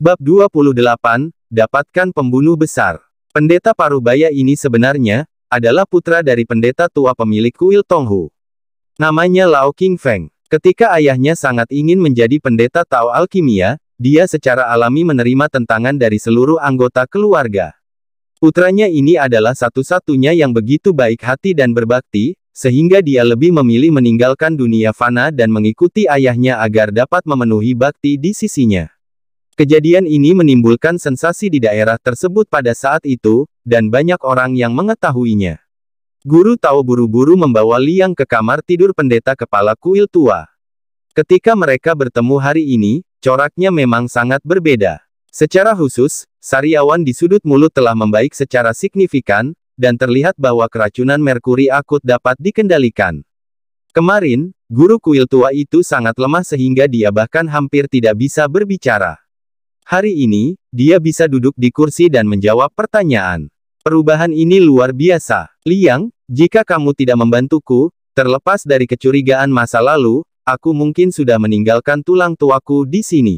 Bab 28, Dapatkan Pembunuh Besar. Pendeta Parubaya ini sebenarnya, adalah putra dari pendeta tua pemilik kuil Tonghu. Namanya Lao King Feng. Ketika ayahnya sangat ingin menjadi pendeta Tao Alkimia, dia secara alami menerima tentangan dari seluruh anggota keluarga. Putranya ini adalah satu-satunya yang begitu baik hati dan berbakti, sehingga dia lebih memilih meninggalkan dunia fana dan mengikuti ayahnya agar dapat memenuhi bakti di sisinya. Kejadian ini menimbulkan sensasi di daerah tersebut pada saat itu, dan banyak orang yang mengetahuinya. Guru Tao buru-buru membawa Liang ke kamar tidur pendeta kepala kuil tua. Ketika mereka bertemu hari ini, coraknya memang sangat berbeda. Secara khusus, sariawan di sudut mulut telah membaik secara signifikan, dan terlihat bahwa keracunan merkuri akut dapat dikendalikan. Kemarin, guru kuil tua itu sangat lemah sehingga dia bahkan hampir tidak bisa berbicara. Hari ini, dia bisa duduk di kursi dan menjawab pertanyaan. Perubahan ini luar biasa. Liang, jika kamu tidak membantuku, terlepas dari kecurigaan masa lalu, aku mungkin sudah meninggalkan tulang tuaku di sini.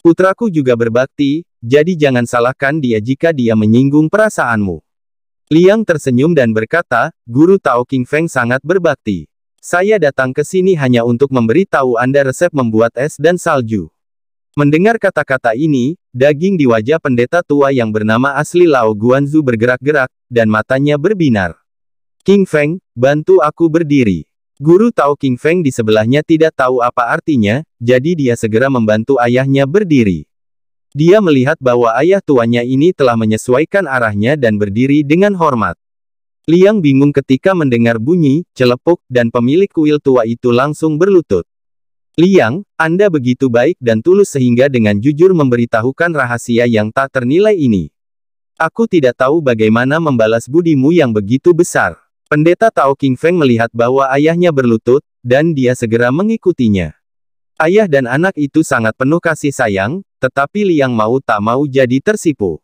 Putraku juga berbakti, jadi jangan salahkan dia jika dia menyinggung perasaanmu. Liang tersenyum dan berkata, Guru Tao King Feng sangat berbakti. Saya datang ke sini hanya untuk memberi tahu Anda resep membuat es dan salju. Mendengar kata-kata ini, daging di wajah pendeta tua yang bernama asli Lao Guanzu bergerak-gerak, dan matanya berbinar. King Feng, bantu aku berdiri. Guru tahu King Feng di sebelahnya tidak tahu apa artinya, jadi dia segera membantu ayahnya berdiri. Dia melihat bahwa ayah tuanya ini telah menyesuaikan arahnya dan berdiri dengan hormat. Liang bingung ketika mendengar bunyi, celepuk, dan pemilik kuil tua itu langsung berlutut. Liang, Anda begitu baik dan tulus sehingga dengan jujur memberitahukan rahasia yang tak ternilai ini. Aku tidak tahu bagaimana membalas budimu yang begitu besar. Pendeta Tao King Feng melihat bahwa ayahnya berlutut, dan dia segera mengikutinya. Ayah dan anak itu sangat penuh kasih sayang, tetapi Liang mau tak mau jadi tersipu.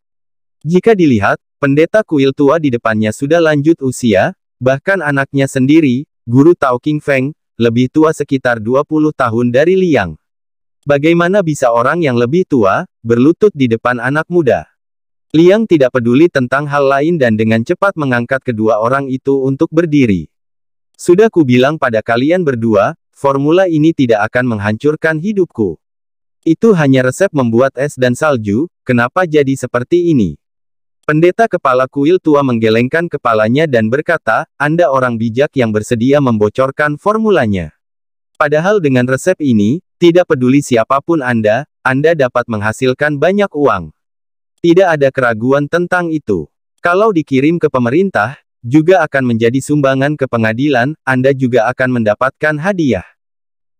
Jika dilihat, pendeta kuil tua di depannya sudah lanjut usia, bahkan anaknya sendiri, guru Tao King Feng, lebih tua sekitar 20 tahun dari Liang. Bagaimana bisa orang yang lebih tua, berlutut di depan anak muda? Liang tidak peduli tentang hal lain dan dengan cepat mengangkat kedua orang itu untuk berdiri. Sudah kubilang pada kalian berdua, formula ini tidak akan menghancurkan hidupku. Itu hanya resep membuat es dan salju, kenapa jadi seperti ini? Pendeta kepala kuil tua menggelengkan kepalanya dan berkata, Anda orang bijak yang bersedia membocorkan formulanya. Padahal dengan resep ini, tidak peduli siapapun Anda, Anda dapat menghasilkan banyak uang. Tidak ada keraguan tentang itu. Kalau dikirim ke pemerintah, juga akan menjadi sumbangan ke pengadilan, Anda juga akan mendapatkan hadiah.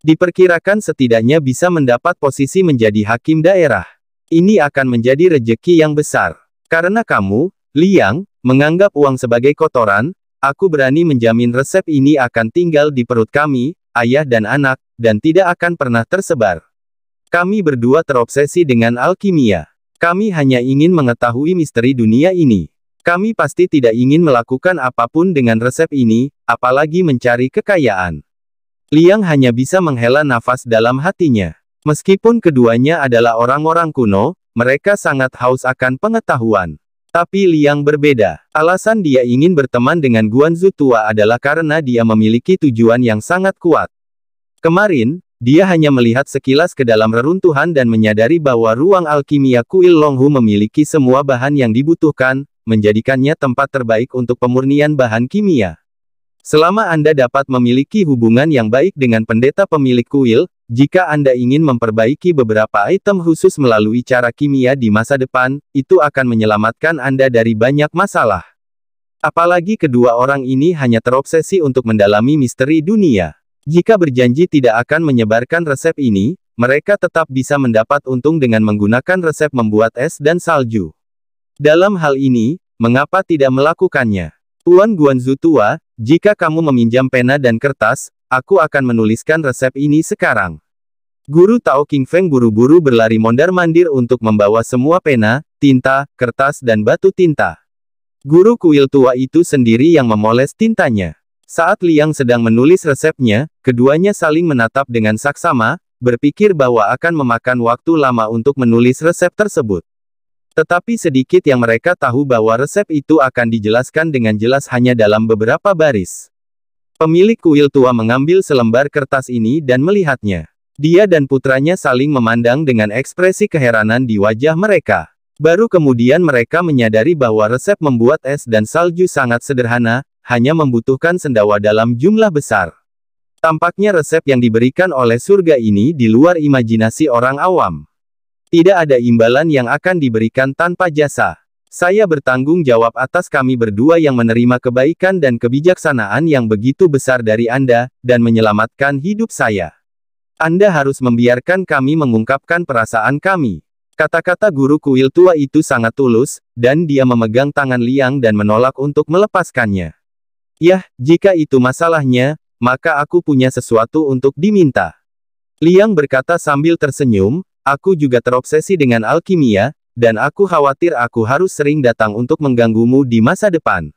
Diperkirakan setidaknya bisa mendapat posisi menjadi hakim daerah. Ini akan menjadi rejeki yang besar. Karena kamu, Liang, menganggap uang sebagai kotoran, aku berani menjamin resep ini akan tinggal di perut kami, ayah dan anak, dan tidak akan pernah tersebar. Kami berdua terobsesi dengan alkimia. Kami hanya ingin mengetahui misteri dunia ini. Kami pasti tidak ingin melakukan apapun dengan resep ini, apalagi mencari kekayaan. Liang hanya bisa menghela nafas dalam hatinya. Meskipun keduanya adalah orang-orang kuno, mereka sangat haus akan pengetahuan. Tapi Liang berbeda. Alasan dia ingin berteman dengan Guan Guanzu tua adalah karena dia memiliki tujuan yang sangat kuat. Kemarin, dia hanya melihat sekilas ke dalam reruntuhan dan menyadari bahwa ruang alkimia kuil Longhu memiliki semua bahan yang dibutuhkan, menjadikannya tempat terbaik untuk pemurnian bahan kimia. Selama Anda dapat memiliki hubungan yang baik dengan pendeta pemilik kuil, jika Anda ingin memperbaiki beberapa item khusus melalui cara kimia di masa depan, itu akan menyelamatkan Anda dari banyak masalah. Apalagi kedua orang ini hanya terobsesi untuk mendalami misteri dunia. Jika berjanji tidak akan menyebarkan resep ini, mereka tetap bisa mendapat untung dengan menggunakan resep membuat es dan salju. Dalam hal ini, mengapa tidak melakukannya? Tuan Guanzu tua, jika kamu meminjam pena dan kertas, aku akan menuliskan resep ini sekarang. Guru Tao King Feng buru-buru berlari mondar-mandir untuk membawa semua pena, tinta, kertas dan batu tinta. Guru kuil tua itu sendiri yang memoles tintanya. Saat Liang sedang menulis resepnya, keduanya saling menatap dengan saksama, berpikir bahwa akan memakan waktu lama untuk menulis resep tersebut. Tetapi sedikit yang mereka tahu bahwa resep itu akan dijelaskan dengan jelas hanya dalam beberapa baris. Pemilik kuil tua mengambil selembar kertas ini dan melihatnya. Dia dan putranya saling memandang dengan ekspresi keheranan di wajah mereka. Baru kemudian mereka menyadari bahwa resep membuat es dan salju sangat sederhana, hanya membutuhkan sendawa dalam jumlah besar. Tampaknya resep yang diberikan oleh surga ini di luar imajinasi orang awam. Tidak ada imbalan yang akan diberikan tanpa jasa. Saya bertanggung jawab atas kami berdua yang menerima kebaikan dan kebijaksanaan yang begitu besar dari Anda, dan menyelamatkan hidup saya. Anda harus membiarkan kami mengungkapkan perasaan kami. Kata-kata guru kuil tua itu sangat tulus, dan dia memegang tangan Liang dan menolak untuk melepaskannya. Yah, jika itu masalahnya, maka aku punya sesuatu untuk diminta. Liang berkata sambil tersenyum, Aku juga terobsesi dengan alkimia, dan aku khawatir aku harus sering datang untuk mengganggumu di masa depan.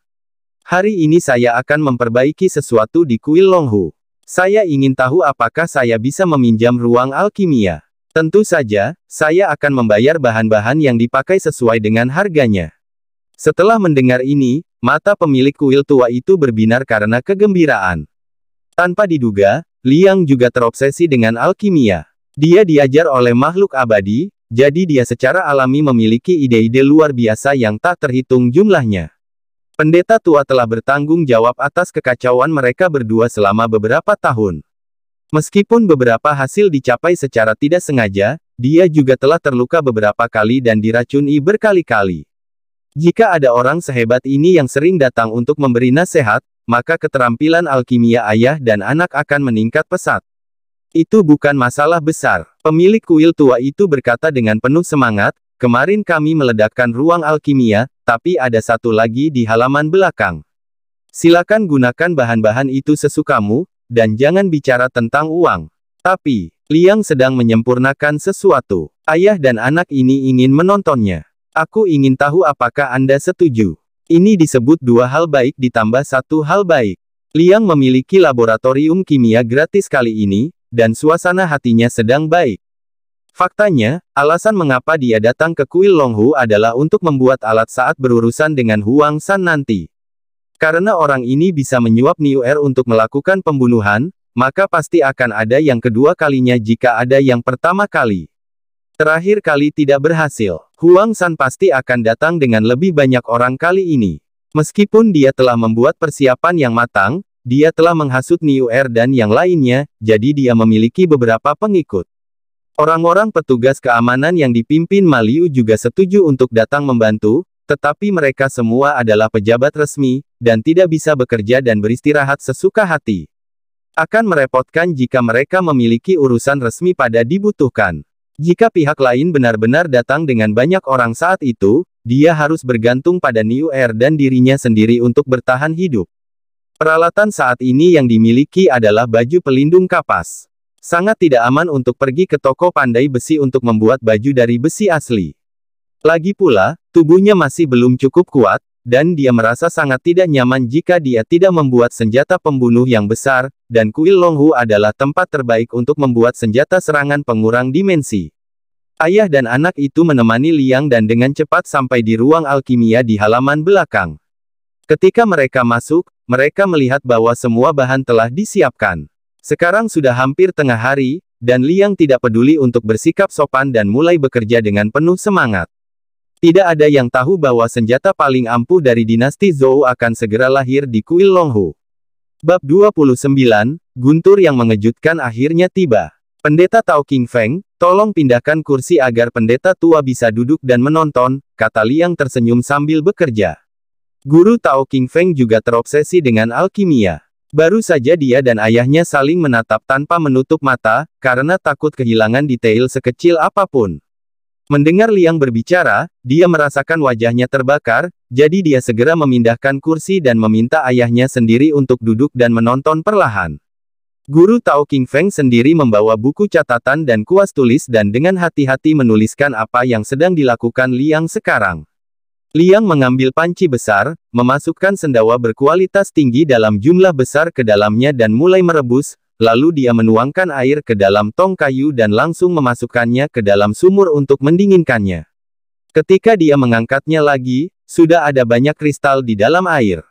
Hari ini saya akan memperbaiki sesuatu di kuil Longhu. Saya ingin tahu apakah saya bisa meminjam ruang alkimia. Tentu saja, saya akan membayar bahan-bahan yang dipakai sesuai dengan harganya. Setelah mendengar ini, mata pemilik kuil tua itu berbinar karena kegembiraan. Tanpa diduga, Liang juga terobsesi dengan alkimia. Dia diajar oleh makhluk abadi, jadi dia secara alami memiliki ide-ide luar biasa yang tak terhitung jumlahnya. Pendeta tua telah bertanggung jawab atas kekacauan mereka berdua selama beberapa tahun. Meskipun beberapa hasil dicapai secara tidak sengaja, dia juga telah terluka beberapa kali dan diracuni berkali-kali. Jika ada orang sehebat ini yang sering datang untuk memberi nasihat, maka keterampilan alkimia ayah dan anak akan meningkat pesat. Itu bukan masalah besar. Pemilik kuil tua itu berkata dengan penuh semangat, kemarin kami meledakkan ruang alkimia, tapi ada satu lagi di halaman belakang. Silakan gunakan bahan-bahan itu sesukamu, dan jangan bicara tentang uang. Tapi, Liang sedang menyempurnakan sesuatu. Ayah dan anak ini ingin menontonnya. Aku ingin tahu apakah Anda setuju. Ini disebut dua hal baik ditambah satu hal baik. Liang memiliki laboratorium kimia gratis kali ini, dan suasana hatinya sedang baik. Faktanya, alasan mengapa dia datang ke kuil Longhu adalah untuk membuat alat saat berurusan dengan Huang San nanti. Karena orang ini bisa menyuap Niu Er untuk melakukan pembunuhan, maka pasti akan ada yang kedua kalinya jika ada yang pertama kali. Terakhir kali tidak berhasil, Huang San pasti akan datang dengan lebih banyak orang kali ini. Meskipun dia telah membuat persiapan yang matang, dia telah menghasut Niu Er dan yang lainnya, jadi dia memiliki beberapa pengikut. Orang-orang petugas keamanan yang dipimpin Maliu juga setuju untuk datang membantu, tetapi mereka semua adalah pejabat resmi, dan tidak bisa bekerja dan beristirahat sesuka hati. Akan merepotkan jika mereka memiliki urusan resmi pada dibutuhkan. Jika pihak lain benar-benar datang dengan banyak orang saat itu, dia harus bergantung pada New Air dan dirinya sendiri untuk bertahan hidup. Peralatan saat ini yang dimiliki adalah baju pelindung kapas. Sangat tidak aman untuk pergi ke toko pandai besi untuk membuat baju dari besi asli. Lagi pula, tubuhnya masih belum cukup kuat, dan dia merasa sangat tidak nyaman jika dia tidak membuat senjata pembunuh yang besar, dan kuil Longhu adalah tempat terbaik untuk membuat senjata serangan pengurang dimensi. Ayah dan anak itu menemani Liang dan dengan cepat sampai di ruang alkimia di halaman belakang. Ketika mereka masuk, mereka melihat bahwa semua bahan telah disiapkan. Sekarang sudah hampir tengah hari, dan Liang tidak peduli untuk bersikap sopan dan mulai bekerja dengan penuh semangat. Tidak ada yang tahu bahwa senjata paling ampuh dari dinasti Zhou akan segera lahir di kuil Longhu. Bab 29, Guntur yang mengejutkan akhirnya tiba. Pendeta Tao King Feng, tolong pindahkan kursi agar pendeta tua bisa duduk dan menonton, kata Liang tersenyum sambil bekerja. Guru Tao King Feng juga terobsesi dengan alkimia. Baru saja dia dan ayahnya saling menatap tanpa menutup mata, karena takut kehilangan detail sekecil apapun. Mendengar Liang berbicara, dia merasakan wajahnya terbakar, jadi dia segera memindahkan kursi dan meminta ayahnya sendiri untuk duduk dan menonton perlahan. Guru Tao King Feng sendiri membawa buku catatan dan kuas tulis dan dengan hati-hati menuliskan apa yang sedang dilakukan Liang sekarang. Liang mengambil panci besar, memasukkan sendawa berkualitas tinggi dalam jumlah besar ke dalamnya dan mulai merebus, lalu dia menuangkan air ke dalam tong kayu dan langsung memasukkannya ke dalam sumur untuk mendinginkannya. Ketika dia mengangkatnya lagi, sudah ada banyak kristal di dalam air.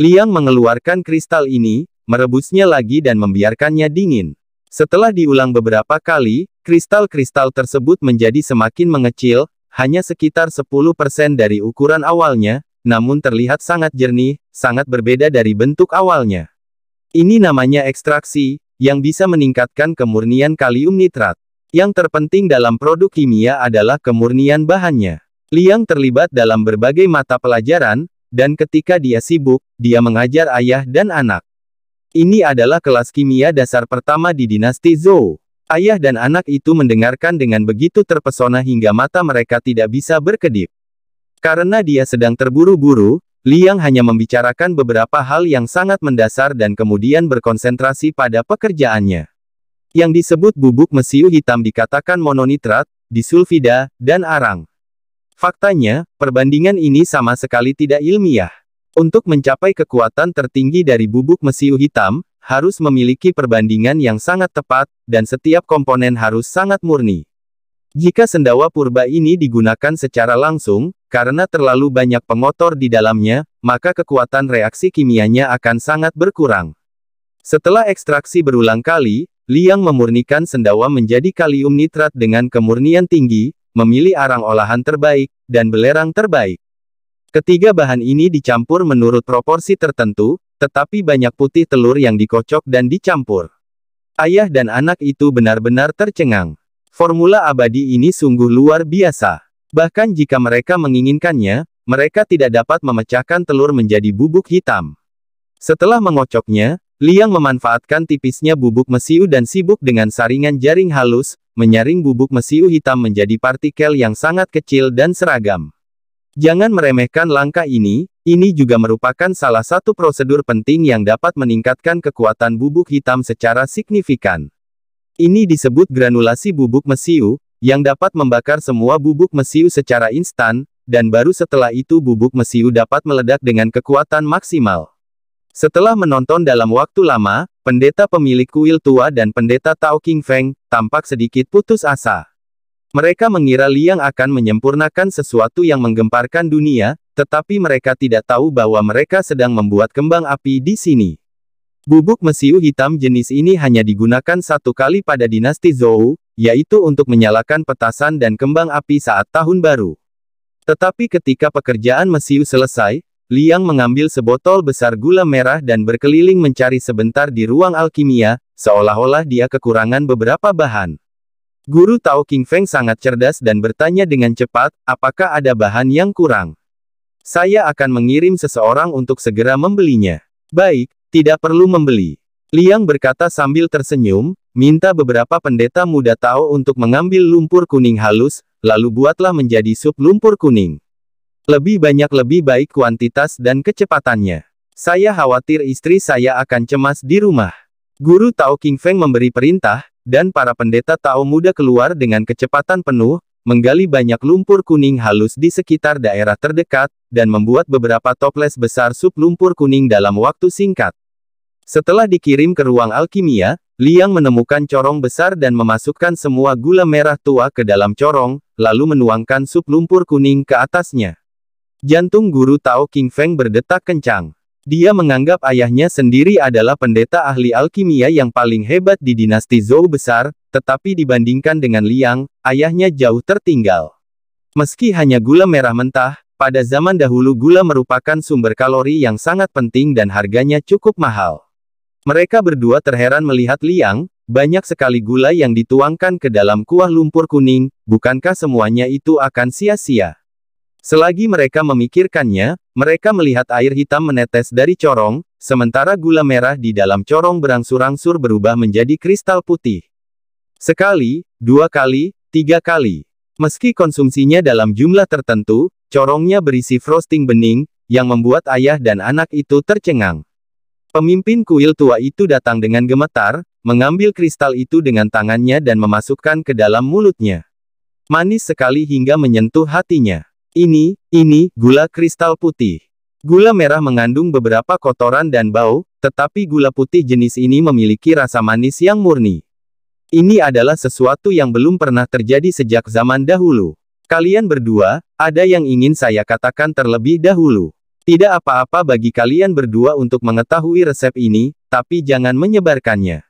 Liang mengeluarkan kristal ini, merebusnya lagi dan membiarkannya dingin. Setelah diulang beberapa kali, kristal-kristal tersebut menjadi semakin mengecil, hanya sekitar 10% dari ukuran awalnya, namun terlihat sangat jernih, sangat berbeda dari bentuk awalnya. Ini namanya ekstraksi, yang bisa meningkatkan kemurnian kalium nitrat. Yang terpenting dalam produk kimia adalah kemurnian bahannya. Liang terlibat dalam berbagai mata pelajaran, dan ketika dia sibuk, dia mengajar ayah dan anak. Ini adalah kelas kimia dasar pertama di dinasti Zhou. Ayah dan anak itu mendengarkan dengan begitu terpesona hingga mata mereka tidak bisa berkedip. Karena dia sedang terburu-buru, Liang hanya membicarakan beberapa hal yang sangat mendasar dan kemudian berkonsentrasi pada pekerjaannya. Yang disebut bubuk mesiu hitam dikatakan mononitrat, disulfida, dan arang. Faktanya, perbandingan ini sama sekali tidak ilmiah. Untuk mencapai kekuatan tertinggi dari bubuk mesiu hitam, harus memiliki perbandingan yang sangat tepat, dan setiap komponen harus sangat murni. Jika sendawa purba ini digunakan secara langsung, karena terlalu banyak pengotor di dalamnya, maka kekuatan reaksi kimianya akan sangat berkurang. Setelah ekstraksi berulang kali, Liang memurnikan sendawa menjadi kalium nitrat dengan kemurnian tinggi, memilih arang olahan terbaik, dan belerang terbaik. Ketiga bahan ini dicampur menurut proporsi tertentu, tetapi banyak putih telur yang dikocok dan dicampur. Ayah dan anak itu benar-benar tercengang. Formula abadi ini sungguh luar biasa. Bahkan jika mereka menginginkannya, mereka tidak dapat memecahkan telur menjadi bubuk hitam. Setelah mengocoknya, Liang memanfaatkan tipisnya bubuk mesiu dan sibuk dengan saringan jaring halus, menyaring bubuk mesiu hitam menjadi partikel yang sangat kecil dan seragam. Jangan meremehkan langkah ini, ini juga merupakan salah satu prosedur penting yang dapat meningkatkan kekuatan bubuk hitam secara signifikan. Ini disebut granulasi bubuk mesiu, yang dapat membakar semua bubuk mesiu secara instan, dan baru setelah itu bubuk mesiu dapat meledak dengan kekuatan maksimal. Setelah menonton dalam waktu lama, pendeta pemilik kuil tua dan pendeta Tao King Feng, tampak sedikit putus asa. Mereka mengira Liang akan menyempurnakan sesuatu yang menggemparkan dunia, tetapi mereka tidak tahu bahwa mereka sedang membuat kembang api di sini. Bubuk mesiu hitam jenis ini hanya digunakan satu kali pada dinasti Zhou, yaitu untuk menyalakan petasan dan kembang api saat tahun baru. Tetapi ketika pekerjaan mesiu selesai, Liang mengambil sebotol besar gula merah dan berkeliling mencari sebentar di ruang alkimia, seolah-olah dia kekurangan beberapa bahan. Guru Tao King Feng sangat cerdas dan bertanya dengan cepat, apakah ada bahan yang kurang? Saya akan mengirim seseorang untuk segera membelinya. Baik, tidak perlu membeli. Liang berkata sambil tersenyum, minta beberapa pendeta muda Tao untuk mengambil lumpur kuning halus, lalu buatlah menjadi sup lumpur kuning. Lebih banyak lebih baik kuantitas dan kecepatannya. Saya khawatir istri saya akan cemas di rumah. Guru Tao King Feng memberi perintah, dan para pendeta Tao muda keluar dengan kecepatan penuh, menggali banyak lumpur kuning halus di sekitar daerah terdekat, dan membuat beberapa toples besar sup lumpur kuning dalam waktu singkat. Setelah dikirim ke ruang alkimia, Liang menemukan corong besar dan memasukkan semua gula merah tua ke dalam corong, lalu menuangkan sup lumpur kuning ke atasnya. Jantung guru Tao King Feng berdetak kencang. Dia menganggap ayahnya sendiri adalah pendeta ahli alkimia yang paling hebat di dinasti Zhou besar, tetapi dibandingkan dengan Liang, ayahnya jauh tertinggal. Meski hanya gula merah mentah, pada zaman dahulu gula merupakan sumber kalori yang sangat penting dan harganya cukup mahal. Mereka berdua terheran melihat Liang, banyak sekali gula yang dituangkan ke dalam kuah lumpur kuning, bukankah semuanya itu akan sia-sia? Selagi mereka memikirkannya, mereka melihat air hitam menetes dari corong, sementara gula merah di dalam corong berangsur-angsur berubah menjadi kristal putih. Sekali, dua kali, tiga kali. Meski konsumsinya dalam jumlah tertentu, corongnya berisi frosting bening, yang membuat ayah dan anak itu tercengang. Pemimpin kuil tua itu datang dengan gemetar, mengambil kristal itu dengan tangannya dan memasukkan ke dalam mulutnya. Manis sekali hingga menyentuh hatinya. Ini, ini, gula kristal putih. Gula merah mengandung beberapa kotoran dan bau, tetapi gula putih jenis ini memiliki rasa manis yang murni. Ini adalah sesuatu yang belum pernah terjadi sejak zaman dahulu. Kalian berdua, ada yang ingin saya katakan terlebih dahulu. Tidak apa-apa bagi kalian berdua untuk mengetahui resep ini, tapi jangan menyebarkannya.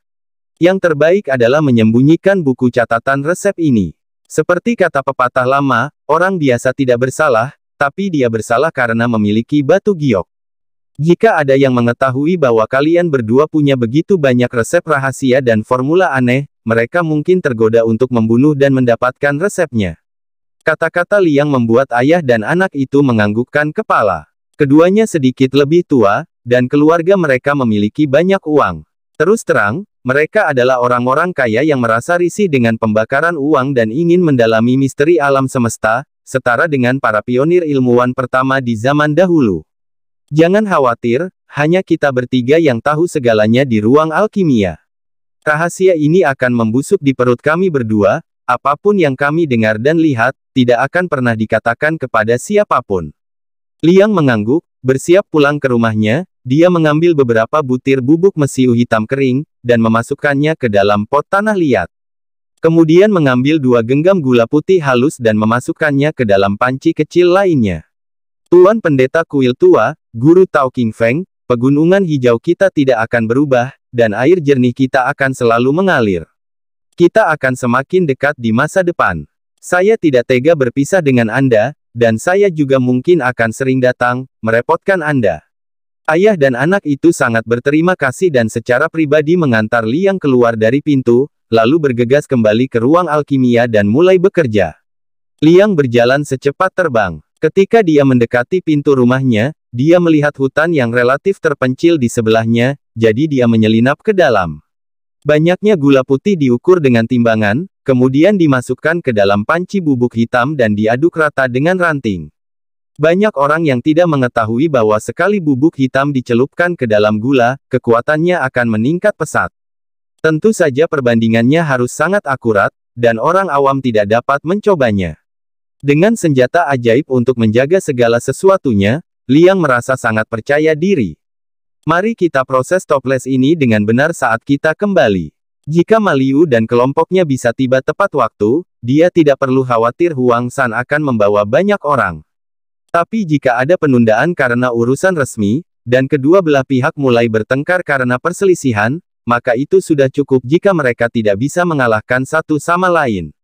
Yang terbaik adalah menyembunyikan buku catatan resep ini. Seperti kata pepatah lama, orang biasa tidak bersalah, tapi dia bersalah karena memiliki batu giok. Jika ada yang mengetahui bahwa kalian berdua punya begitu banyak resep rahasia dan formula aneh, mereka mungkin tergoda untuk membunuh dan mendapatkan resepnya. Kata-kata Liang membuat ayah dan anak itu menganggukkan kepala. Keduanya sedikit lebih tua, dan keluarga mereka memiliki banyak uang. Terus terang, mereka adalah orang-orang kaya yang merasa risih dengan pembakaran uang dan ingin mendalami misteri alam semesta, setara dengan para pionir ilmuwan pertama di zaman dahulu. Jangan khawatir, hanya kita bertiga yang tahu segalanya di ruang alkimia. Rahasia ini akan membusuk di perut kami berdua, apapun yang kami dengar dan lihat, tidak akan pernah dikatakan kepada siapapun. Liang mengangguk, bersiap pulang ke rumahnya, dia mengambil beberapa butir bubuk mesiu hitam kering, dan memasukkannya ke dalam pot tanah liat. Kemudian mengambil dua genggam gula putih halus dan memasukkannya ke dalam panci kecil lainnya. Tuan Pendeta Kuil Tua, Guru Tao King Feng, pegunungan hijau kita tidak akan berubah, dan air jernih kita akan selalu mengalir. Kita akan semakin dekat di masa depan. Saya tidak tega berpisah dengan Anda, dan saya juga mungkin akan sering datang, merepotkan Anda. Ayah dan anak itu sangat berterima kasih dan secara pribadi mengantar Liang keluar dari pintu, lalu bergegas kembali ke ruang alkimia dan mulai bekerja. Liang berjalan secepat terbang. Ketika dia mendekati pintu rumahnya, dia melihat hutan yang relatif terpencil di sebelahnya, jadi dia menyelinap ke dalam. Banyaknya gula putih diukur dengan timbangan, kemudian dimasukkan ke dalam panci bubuk hitam dan diaduk rata dengan ranting. Banyak orang yang tidak mengetahui bahwa sekali bubuk hitam dicelupkan ke dalam gula, kekuatannya akan meningkat pesat. Tentu saja perbandingannya harus sangat akurat, dan orang awam tidak dapat mencobanya. Dengan senjata ajaib untuk menjaga segala sesuatunya, Liang merasa sangat percaya diri. Mari kita proses toples ini dengan benar saat kita kembali. Jika Maliu dan kelompoknya bisa tiba tepat waktu, dia tidak perlu khawatir Huang San akan membawa banyak orang. Tapi jika ada penundaan karena urusan resmi, dan kedua belah pihak mulai bertengkar karena perselisihan, maka itu sudah cukup jika mereka tidak bisa mengalahkan satu sama lain.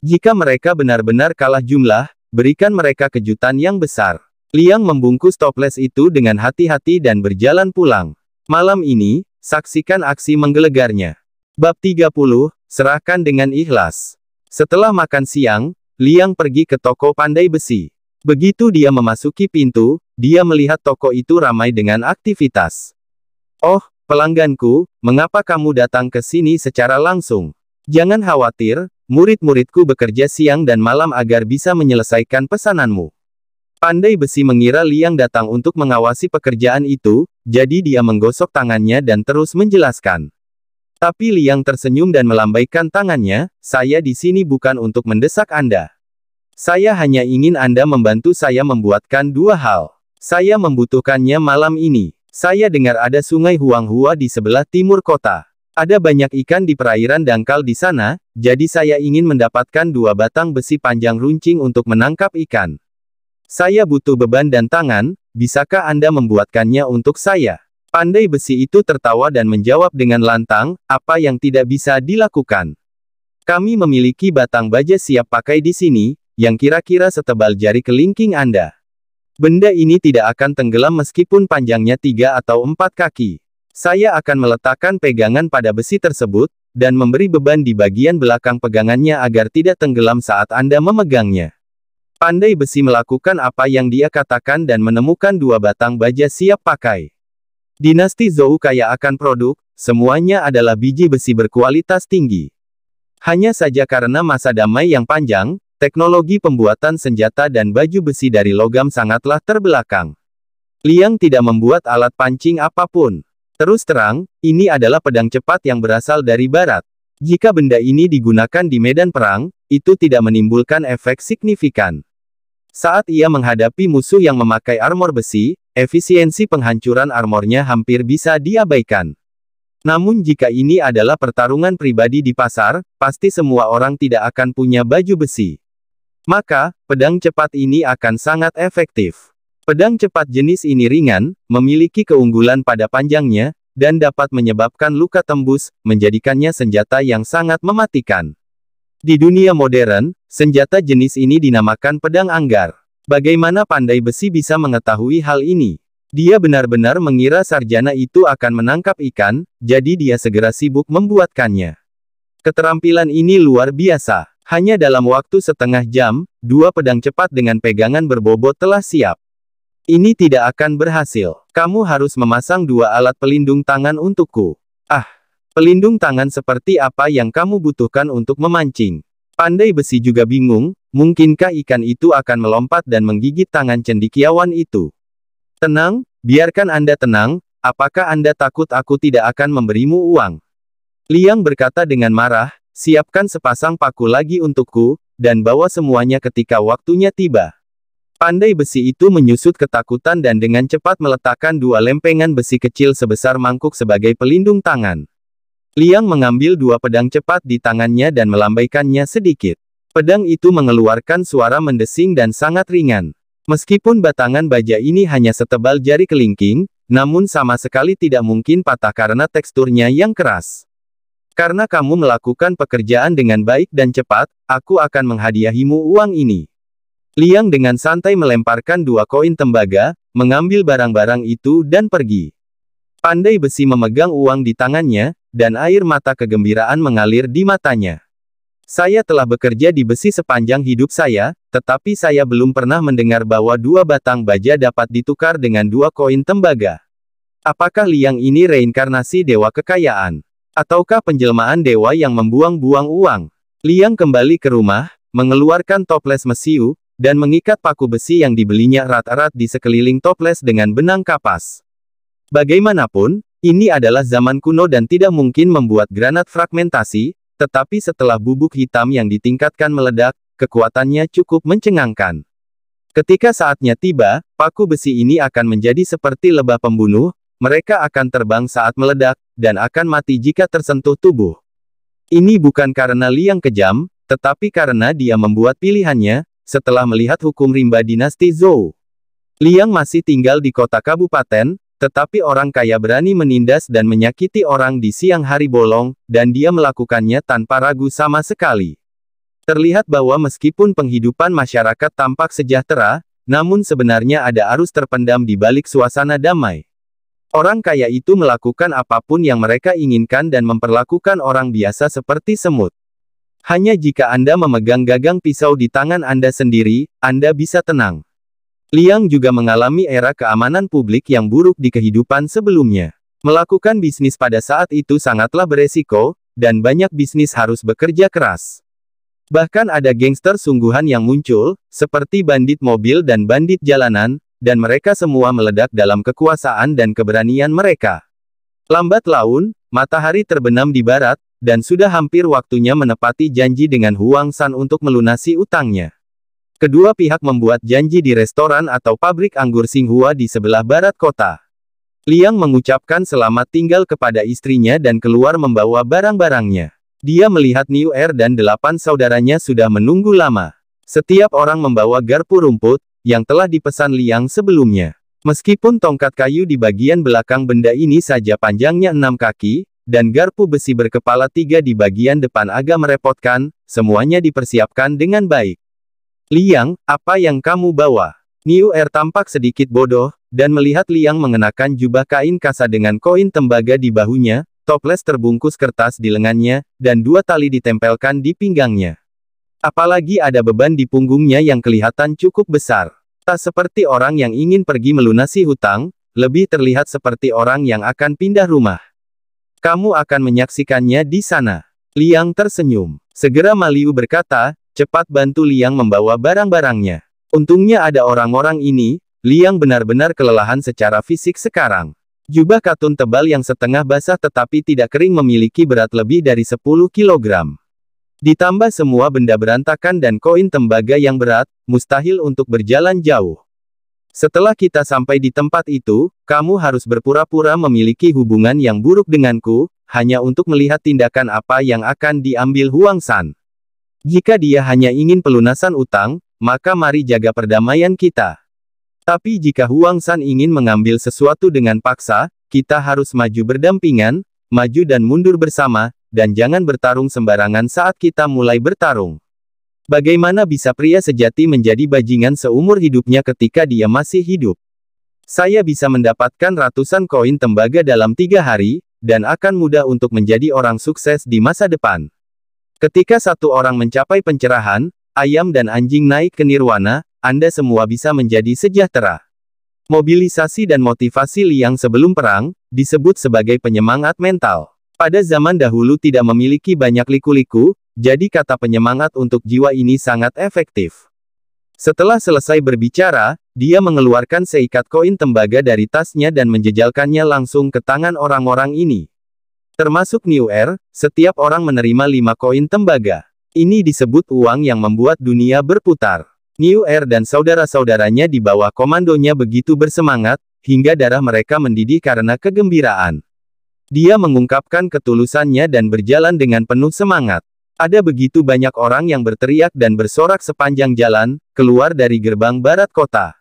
Jika mereka benar-benar kalah jumlah, berikan mereka kejutan yang besar. Liang membungkus toples itu dengan hati-hati dan berjalan pulang. Malam ini, saksikan aksi menggelegarnya. Bab 30, serahkan dengan ikhlas. Setelah makan siang, Liang pergi ke toko pandai besi. Begitu dia memasuki pintu, dia melihat toko itu ramai dengan aktivitas. Oh, pelangganku, mengapa kamu datang ke sini secara langsung? Jangan khawatir, murid-muridku bekerja siang dan malam agar bisa menyelesaikan pesananmu. Pandai besi mengira Liang datang untuk mengawasi pekerjaan itu, jadi dia menggosok tangannya dan terus menjelaskan. Tapi Liang tersenyum dan melambaikan tangannya, saya di sini bukan untuk mendesak Anda. Saya hanya ingin Anda membantu saya membuatkan dua hal. Saya membutuhkannya malam ini. Saya dengar ada sungai Huanghua di sebelah timur kota. Ada banyak ikan di perairan dangkal di sana, jadi saya ingin mendapatkan dua batang besi panjang runcing untuk menangkap ikan. Saya butuh beban dan tangan, bisakah Anda membuatkannya untuk saya? Pandai besi itu tertawa dan menjawab dengan lantang, apa yang tidak bisa dilakukan. Kami memiliki batang baja siap pakai di sini, yang kira-kira setebal jari kelingking Anda. Benda ini tidak akan tenggelam meskipun panjangnya tiga atau empat kaki. Saya akan meletakkan pegangan pada besi tersebut, dan memberi beban di bagian belakang pegangannya agar tidak tenggelam saat Anda memegangnya. Pandai besi melakukan apa yang dia katakan dan menemukan dua batang baja siap pakai. Dinasti Zhou kaya akan produk, semuanya adalah biji besi berkualitas tinggi. Hanya saja karena masa damai yang panjang, Teknologi pembuatan senjata dan baju besi dari logam sangatlah terbelakang. Liang tidak membuat alat pancing apapun. Terus terang, ini adalah pedang cepat yang berasal dari barat. Jika benda ini digunakan di medan perang, itu tidak menimbulkan efek signifikan. Saat ia menghadapi musuh yang memakai armor besi, efisiensi penghancuran armornya hampir bisa diabaikan. Namun jika ini adalah pertarungan pribadi di pasar, pasti semua orang tidak akan punya baju besi. Maka, pedang cepat ini akan sangat efektif. Pedang cepat jenis ini ringan, memiliki keunggulan pada panjangnya, dan dapat menyebabkan luka tembus, menjadikannya senjata yang sangat mematikan. Di dunia modern, senjata jenis ini dinamakan pedang anggar. Bagaimana pandai besi bisa mengetahui hal ini? Dia benar-benar mengira sarjana itu akan menangkap ikan, jadi dia segera sibuk membuatkannya. Keterampilan ini luar biasa. Hanya dalam waktu setengah jam, dua pedang cepat dengan pegangan berbobot telah siap. Ini tidak akan berhasil. Kamu harus memasang dua alat pelindung tangan untukku. Ah, pelindung tangan seperti apa yang kamu butuhkan untuk memancing? Pandai besi juga bingung, mungkinkah ikan itu akan melompat dan menggigit tangan cendikiawan itu? Tenang, biarkan Anda tenang, apakah Anda takut aku tidak akan memberimu uang? Liang berkata dengan marah, Siapkan sepasang paku lagi untukku, dan bawa semuanya ketika waktunya tiba. Pandai besi itu menyusut ketakutan dan dengan cepat meletakkan dua lempengan besi kecil sebesar mangkuk sebagai pelindung tangan. Liang mengambil dua pedang cepat di tangannya dan melambaikannya sedikit. Pedang itu mengeluarkan suara mendesing dan sangat ringan. Meskipun batangan baja ini hanya setebal jari kelingking, namun sama sekali tidak mungkin patah karena teksturnya yang keras. Karena kamu melakukan pekerjaan dengan baik dan cepat, aku akan menghadiahimu uang ini. Liang dengan santai melemparkan dua koin tembaga, mengambil barang-barang itu dan pergi. Pandai besi memegang uang di tangannya, dan air mata kegembiraan mengalir di matanya. Saya telah bekerja di besi sepanjang hidup saya, tetapi saya belum pernah mendengar bahwa dua batang baja dapat ditukar dengan dua koin tembaga. Apakah liang ini reinkarnasi dewa kekayaan? Ataukah penjelmaan dewa yang membuang-buang uang? Liang kembali ke rumah, mengeluarkan toples mesiu, dan mengikat paku besi yang dibelinya erat-erat di sekeliling toples dengan benang kapas. Bagaimanapun, ini adalah zaman kuno dan tidak mungkin membuat granat fragmentasi, tetapi setelah bubuk hitam yang ditingkatkan meledak, kekuatannya cukup mencengangkan. Ketika saatnya tiba, paku besi ini akan menjadi seperti lebah pembunuh, mereka akan terbang saat meledak, dan akan mati jika tersentuh tubuh. Ini bukan karena Liang kejam, tetapi karena dia membuat pilihannya, setelah melihat hukum rimba dinasti Zhou. Liang masih tinggal di kota kabupaten, tetapi orang kaya berani menindas dan menyakiti orang di siang hari bolong, dan dia melakukannya tanpa ragu sama sekali. Terlihat bahwa meskipun penghidupan masyarakat tampak sejahtera, namun sebenarnya ada arus terpendam di balik suasana damai. Orang kaya itu melakukan apapun yang mereka inginkan dan memperlakukan orang biasa seperti semut. Hanya jika Anda memegang gagang pisau di tangan Anda sendiri, Anda bisa tenang. Liang juga mengalami era keamanan publik yang buruk di kehidupan sebelumnya. Melakukan bisnis pada saat itu sangatlah beresiko, dan banyak bisnis harus bekerja keras. Bahkan ada gangster sungguhan yang muncul, seperti bandit mobil dan bandit jalanan, dan mereka semua meledak dalam kekuasaan dan keberanian mereka. Lambat laun, matahari terbenam di barat, dan sudah hampir waktunya menepati janji dengan Huang San untuk melunasi utangnya. Kedua pihak membuat janji di restoran atau pabrik anggur Singhua di sebelah barat kota. Liang mengucapkan selamat tinggal kepada istrinya dan keluar membawa barang-barangnya. Dia melihat New Air dan delapan saudaranya sudah menunggu lama. Setiap orang membawa garpu rumput, yang telah dipesan Liang sebelumnya. Meskipun tongkat kayu di bagian belakang benda ini saja panjangnya enam kaki, dan garpu besi berkepala tiga di bagian depan agak merepotkan, semuanya dipersiapkan dengan baik. Liang, apa yang kamu bawa? Niu Er tampak sedikit bodoh, dan melihat Liang mengenakan jubah kain kasa dengan koin tembaga di bahunya, toples terbungkus kertas di lengannya, dan dua tali ditempelkan di pinggangnya. Apalagi ada beban di punggungnya yang kelihatan cukup besar. Tak seperti orang yang ingin pergi melunasi hutang, lebih terlihat seperti orang yang akan pindah rumah. Kamu akan menyaksikannya di sana. Liang tersenyum. Segera Maliu berkata, cepat bantu Liang membawa barang-barangnya. Untungnya ada orang-orang ini, Liang benar-benar kelelahan secara fisik sekarang. Jubah katun tebal yang setengah basah tetapi tidak kering memiliki berat lebih dari 10 kilogram. Ditambah semua benda berantakan dan koin tembaga yang berat, mustahil untuk berjalan jauh. Setelah kita sampai di tempat itu, kamu harus berpura-pura memiliki hubungan yang buruk denganku, hanya untuk melihat tindakan apa yang akan diambil Huang San. Jika dia hanya ingin pelunasan utang, maka mari jaga perdamaian kita. Tapi jika Huang San ingin mengambil sesuatu dengan paksa, kita harus maju berdampingan, maju dan mundur bersama, dan jangan bertarung sembarangan saat kita mulai bertarung. Bagaimana bisa pria sejati menjadi bajingan seumur hidupnya ketika dia masih hidup? Saya bisa mendapatkan ratusan koin tembaga dalam tiga hari, dan akan mudah untuk menjadi orang sukses di masa depan. Ketika satu orang mencapai pencerahan, ayam dan anjing naik ke nirwana, Anda semua bisa menjadi sejahtera. Mobilisasi dan motivasi liang sebelum perang, disebut sebagai penyemangat mental. Pada zaman dahulu tidak memiliki banyak liku-liku, jadi kata penyemangat untuk jiwa ini sangat efektif. Setelah selesai berbicara, dia mengeluarkan seikat koin tembaga dari tasnya dan menjejalkannya langsung ke tangan orang-orang ini. Termasuk New Air, setiap orang menerima lima koin tembaga. Ini disebut uang yang membuat dunia berputar. New Air dan saudara-saudaranya di bawah komandonya begitu bersemangat, hingga darah mereka mendidih karena kegembiraan. Dia mengungkapkan ketulusannya dan berjalan dengan penuh semangat. Ada begitu banyak orang yang berteriak dan bersorak sepanjang jalan, keluar dari gerbang barat kota.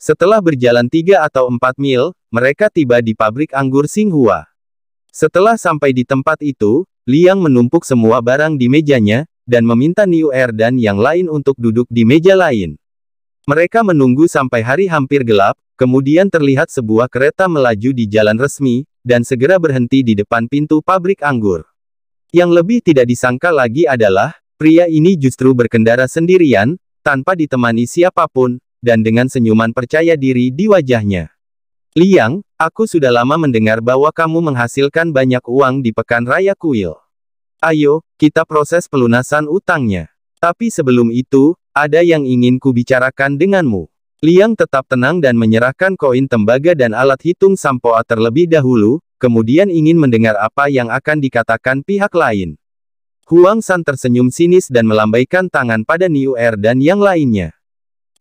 Setelah berjalan tiga atau empat mil, mereka tiba di pabrik anggur Singhua. Setelah sampai di tempat itu, Liang menumpuk semua barang di mejanya, dan meminta Niu Er dan yang lain untuk duduk di meja lain. Mereka menunggu sampai hari hampir gelap, kemudian terlihat sebuah kereta melaju di jalan resmi, dan segera berhenti di depan pintu pabrik anggur. Yang lebih tidak disangka lagi adalah, pria ini justru berkendara sendirian, tanpa ditemani siapapun, dan dengan senyuman percaya diri di wajahnya. Liang, aku sudah lama mendengar bahwa kamu menghasilkan banyak uang di pekan raya kuil. Ayo, kita proses pelunasan utangnya. Tapi sebelum itu, ada yang ingin kubicarakan denganmu. Liang tetap tenang dan menyerahkan koin tembaga dan alat hitung Sampoa terlebih dahulu, kemudian ingin mendengar apa yang akan dikatakan pihak lain. Huang San tersenyum sinis dan melambaikan tangan pada Niu Er dan yang lainnya.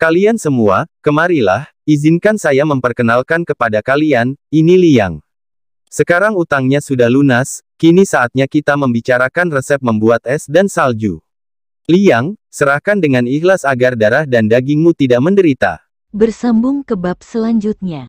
Kalian semua, kemarilah, izinkan saya memperkenalkan kepada kalian, ini Liang. Sekarang utangnya sudah lunas, kini saatnya kita membicarakan resep membuat es dan salju. Liang, serahkan dengan ikhlas agar darah dan dagingmu tidak menderita. Bersambung ke bab selanjutnya.